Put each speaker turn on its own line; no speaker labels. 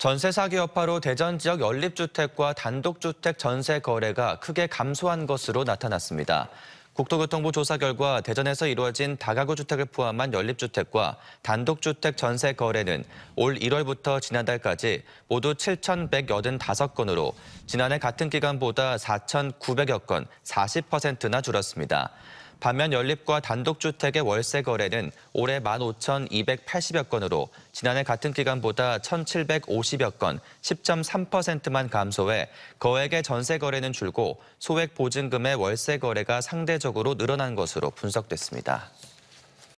전세 사기 여파로 대전 지역 연립주택과 단독주택 전세 거래가 크게 감소한 것으로 나타났습니다. 국토교통부 조사 결과 대전에서 이루어진 다가구 주택을 포함한 연립주택과 단독주택 전세 거래는 올 1월부터 지난달까지 모두 7,185건으로 지난해 같은 기간보다 4,900여 건, 40%나 줄었습니다. 반면 연립과 단독주택의 월세 거래는 올해 15,280여 건으로 지난해 같은 기간보다 1,750여 건, 10.3%만 감소해 거액의 전세 거래는 줄고 소액 보증금의 월세 거래가 상대적으로 늘어난 것으로 분석됐습니다.